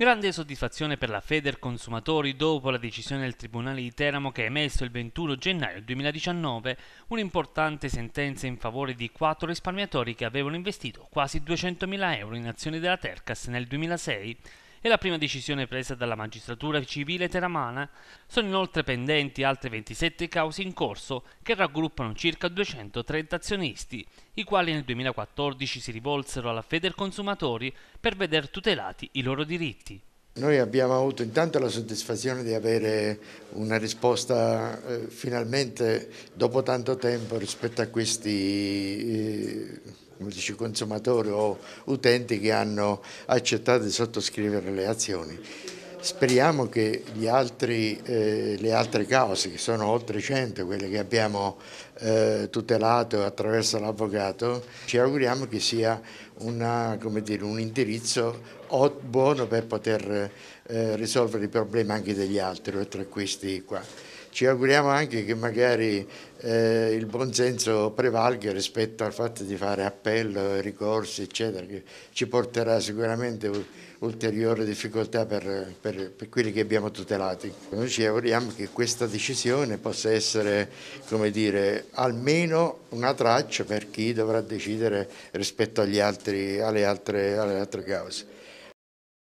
Grande soddisfazione per la Feder Consumatori dopo la decisione del Tribunale di Teramo che ha emesso il 21 gennaio 2019 un'importante sentenza in favore di quattro risparmiatori che avevano investito quasi 200.000 euro in azioni della Tercas nel 2006 e la prima decisione presa dalla magistratura civile teramana, sono inoltre pendenti altre 27 cause in corso che raggruppano circa 230 azionisti, i quali nel 2014 si rivolsero alla Feder Consumatori per veder tutelati i loro diritti. Noi abbiamo avuto intanto la soddisfazione di avere una risposta eh, finalmente dopo tanto tempo rispetto a questi eh, consumatori o utenti che hanno accettato di sottoscrivere le azioni. Speriamo che altri, eh, le altre cause, che sono oltre 100, quelle che abbiamo eh, tutelato attraverso l'avvocato, ci auguriamo che sia una, dire, un indirizzo buono per poter eh, risolvere i problemi anche degli altri, oltre a questi qua. Ci auguriamo anche che magari eh, il buonsenso prevalga rispetto al fatto di fare appello, ricorsi eccetera, che ci porterà sicuramente ulteriori difficoltà per, per, per quelli che abbiamo tutelati. Noi ci auguriamo che questa decisione possa essere come dire, almeno una traccia per chi dovrà decidere rispetto agli altri, alle, altre, alle altre cause.